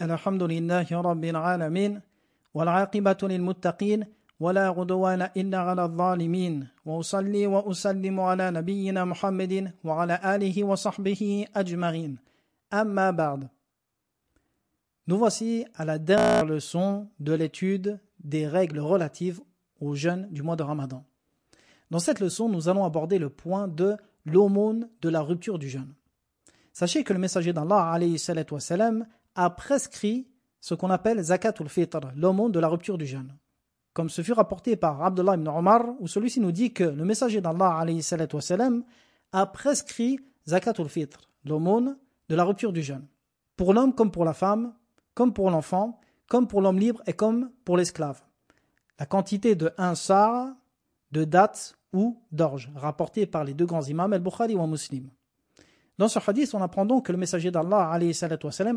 Nous voici à la dernière leçon de l'étude des règles relatives au jeûne du mois de Ramadan. Dans cette leçon, nous allons aborder le point de l'aumône de la rupture du jeûne. Sachez que le messager d'Allah a prescrit ce qu'on appelle zakat ou fitr, l'aumône de la rupture du jeûne. Comme ce fut rapporté par Abdullah ibn Omar, où celui-ci nous dit que le messager d'Allah a prescrit zakat ou fitr, l'aumône de la rupture du jeûne, pour l'homme comme pour la femme, comme pour l'enfant, comme pour l'homme libre et comme pour l'esclave. La quantité de un de dattes ou d'orge, rapportée par les deux grands imams el bukhari ou muslim dans ce hadith, on apprend donc que le messager d'Allah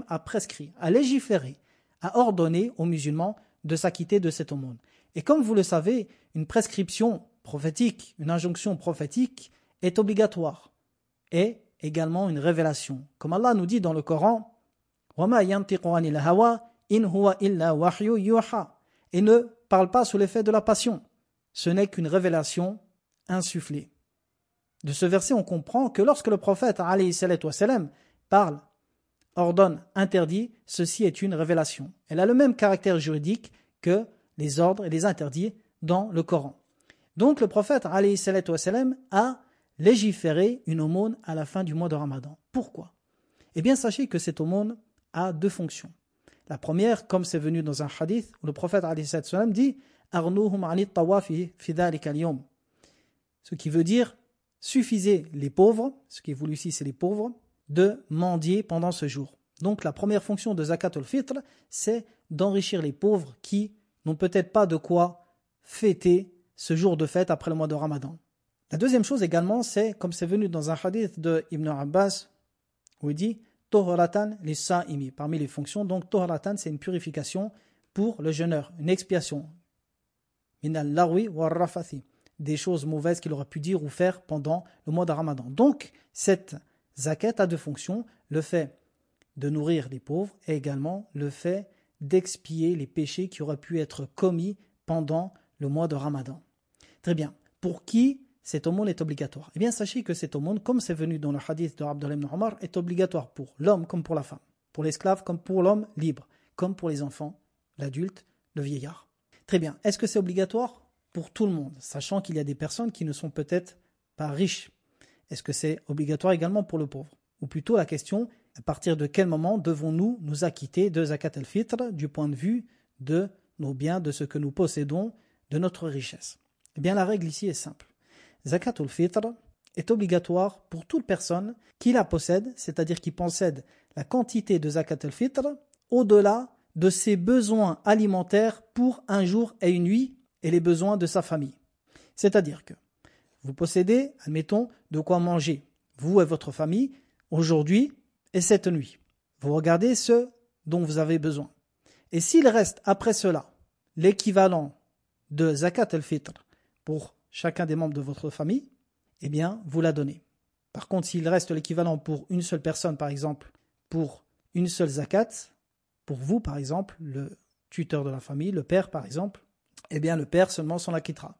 a prescrit, a légiféré, a ordonné aux musulmans de s'acquitter de cet aumône. Et comme vous le savez, une prescription prophétique, une injonction prophétique est obligatoire et également une révélation. Comme Allah nous dit dans le Coran, et ne parle pas sous l'effet de la passion. Ce n'est qu'une révélation insufflée. De ce verset, on comprend que lorsque le prophète salam, parle, ordonne, interdit, ceci est une révélation. Elle a le même caractère juridique que les ordres et les interdits dans le Coran. Donc le prophète salam, a légiféré une aumône à la fin du mois de Ramadan. Pourquoi Eh bien, sachez que cette aumône a deux fonctions. La première, comme c'est venu dans un hadith, où le prophète salam, dit « Arnuhum fi, Ce qui veut dire suffisait les pauvres, ce qui est voulu ici c'est les pauvres, de mendier pendant ce jour. Donc la première fonction de Zakat al-Fitr, c'est d'enrichir les pauvres qui n'ont peut-être pas de quoi fêter ce jour de fête après le mois de Ramadan. La deuxième chose également, c'est comme c'est venu dans un hadith de Ibn Abbas, où il dit Tohratan les Parmi les fonctions, donc Tohratan, c'est une purification pour le jeûneur, une expiation des choses mauvaises qu'il aurait pu dire ou faire pendant le mois de Ramadan. Donc, cette zakat a deux fonctions, le fait de nourrir les pauvres et également le fait d'expier les péchés qui auraient pu être commis pendant le mois de Ramadan. Très bien. Pour qui cette aumône est obligatoire Eh bien, sachez que cette aumône, comme c'est venu dans le hadith de Abdullah ibn Omar, est obligatoire pour l'homme comme pour la femme, pour l'esclave comme pour l'homme libre, comme pour les enfants, l'adulte, le vieillard. Très bien. Est-ce que c'est obligatoire pour tout le monde, sachant qu'il y a des personnes qui ne sont peut-être pas riches. Est-ce que c'est obligatoire également pour le pauvre Ou plutôt la question, à partir de quel moment devons-nous nous acquitter de zakat al-fitr du point de vue de nos biens, de ce que nous possédons, de notre richesse Eh bien la règle ici est simple. Zakat al-fitr est obligatoire pour toute personne qui la possède, c'est-à-dire qui possède la quantité de zakat al-fitr au-delà de ses besoins alimentaires pour un jour et une nuit et les besoins de sa famille. C'est-à-dire que vous possédez, admettons, de quoi manger, vous et votre famille, aujourd'hui et cette nuit. Vous regardez ce dont vous avez besoin. Et s'il reste après cela l'équivalent de zakat al-fitr pour chacun des membres de votre famille, eh bien, vous la donnez. Par contre, s'il reste l'équivalent pour une seule personne, par exemple, pour une seule zakat, pour vous, par exemple, le tuteur de la famille, le père, par exemple, eh bien le père seulement s'en acquittera.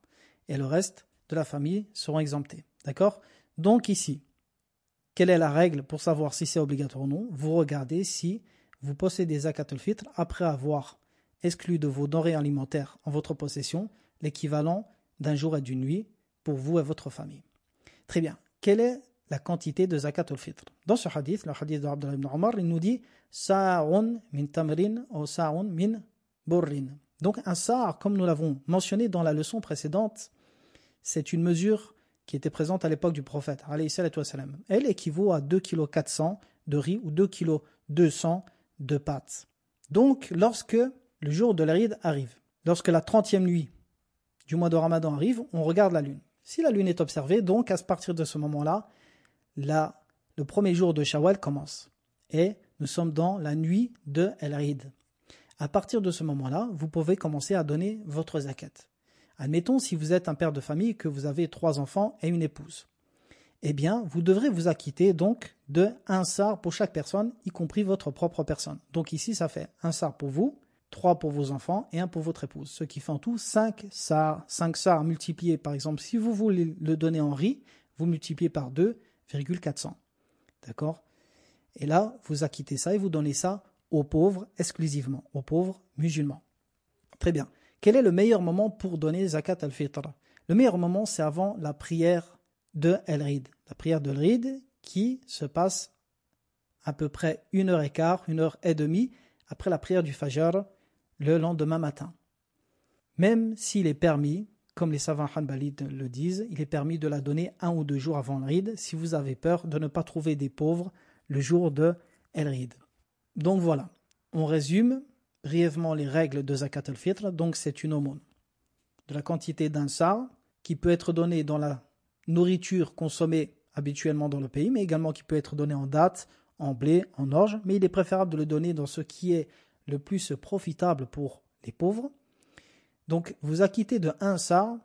Et le reste de la famille seront exemptés. D'accord Donc ici, quelle est la règle pour savoir si c'est obligatoire ou non Vous regardez si vous possédez zakat al-fitr après avoir exclu de vos denrées alimentaires en votre possession l'équivalent d'un jour et d'une nuit pour vous et votre famille. Très bien. Quelle est la quantité de zakat al-fitr Dans ce hadith, le hadith d'Abdullah ibn Omar, il nous dit « Sa'un min tamrin » ou « Sa'un min burrin » Donc un SAR, comme nous l'avons mentionné dans la leçon précédente, c'est une mesure qui était présente à l'époque du prophète. Elle équivaut à 2,4 kg de riz ou 2,2 kg de pâtes. Donc lorsque le jour de l'Aïd arrive, lorsque la 30e nuit du mois de Ramadan arrive, on regarde la lune. Si la lune est observée, donc à partir de ce moment-là, le premier jour de Shawwal commence. Et nous sommes dans la nuit de El à partir de ce moment-là, vous pouvez commencer à donner votre zakat. Admettons si vous êtes un père de famille que vous avez trois enfants et une épouse. Eh bien, vous devrez vous acquitter donc de un sar pour chaque personne, y compris votre propre personne. Donc ici, ça fait un sar pour vous, trois pour vos enfants et un pour votre épouse. Ce qui fait en tout 5 sars. Cinq sars multipliés, par exemple, si vous voulez le donner en riz, vous multipliez par 2,400. D'accord Et là, vous acquittez ça et vous donnez ça aux pauvres exclusivement, aux pauvres musulmans. Très bien. Quel est le meilleur moment pour donner zakat al-fitr Le meilleur moment, c'est avant la prière de El-Rid, la prière de el qui se passe à peu près une heure et quart, une heure et demie après la prière du Fajr le lendemain matin. Même s'il est permis, comme les savants hanbalides le disent, il est permis de la donner un ou deux jours avant le rid si vous avez peur de ne pas trouver des pauvres le jour de el rid donc voilà, on résume brièvement les règles de Zakat al-Fitr. Donc c'est une aumône de la quantité d'un sar, qui peut être donnée dans la nourriture consommée habituellement dans le pays, mais également qui peut être donnée en date, en blé, en orge. Mais il est préférable de le donner dans ce qui est le plus profitable pour les pauvres. Donc vous acquittez de un sar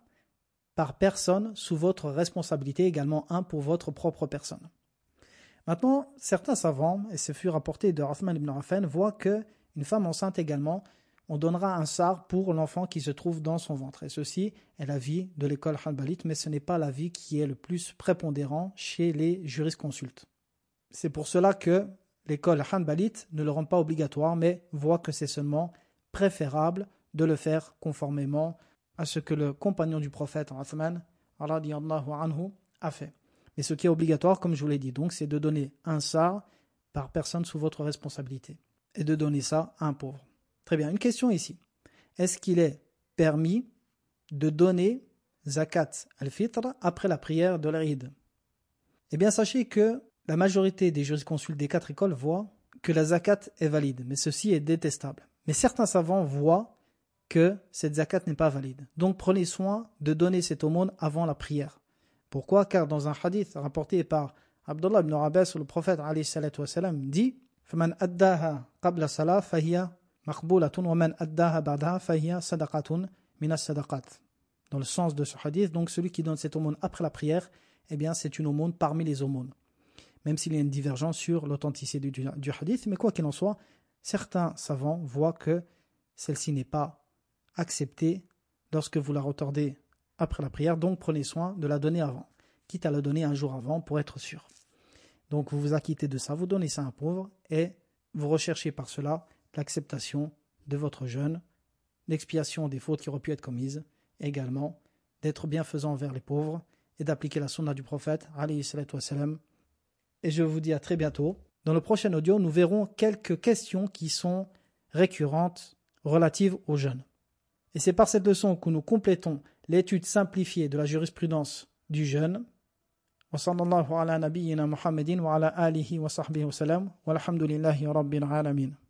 par personne sous votre responsabilité, également un pour votre propre personne. Maintenant, certains savants, et ce fut rapporté de Rahman ibn Rafen voient que une femme enceinte également, on donnera un sar pour l'enfant qui se trouve dans son ventre. Et ceci est l'avis de l'école Hanbalite, mais ce n'est pas l'avis qui est le plus prépondérant chez les jurisconsultes. C'est pour cela que l'école Hanbalite ne le rend pas obligatoire, mais voit que c'est seulement préférable de le faire conformément à ce que le compagnon du prophète Rahman anhu, a fait. Et ce qui est obligatoire, comme je vous l'ai dit, donc, c'est de donner un SAR par personne sous votre responsabilité et de donner ça à un pauvre. Très bien, une question ici. Est-ce qu'il est permis de donner zakat al-fitr après la prière de l'Aïd Eh bien, sachez que la majorité des jurisconsultes des quatre écoles voient que la zakat est valide, mais ceci est détestable. Mais certains savants voient que cette zakat n'est pas valide. Donc prenez soin de donner cette aumône avant la prière. Pourquoi Car dans un hadith rapporté par Abdullah ibn Abbas, le prophète dit Dans le sens de ce hadith, donc celui qui donne cette aumône après la prière, eh bien c'est une aumône parmi les aumônes. Même s'il y a une divergence sur l'authenticité du, du hadith, mais quoi qu'il en soit, certains savants voient que celle-ci n'est pas acceptée lorsque vous la retordez après la prière, donc prenez soin de la donner avant, quitte à la donner un jour avant pour être sûr. Donc vous vous acquittez de ça, vous donnez ça à un pauvre et vous recherchez par cela l'acceptation de votre jeûne, l'expiation des fautes qui auraient pu être commises, également d'être bienfaisant envers les pauvres et d'appliquer la sonna du prophète wassalam. Et je vous dis à très bientôt. Dans le prochain audio, nous verrons quelques questions qui sont récurrentes relatives au jeûne. Et c'est par cette leçon que nous complétons l'étude simplifiée de la jurisprudence du jeune jeûne. ala Muhammadin wa ala alihi wa sahbihi wa salam. Walhamdulillahi rabbil alamin.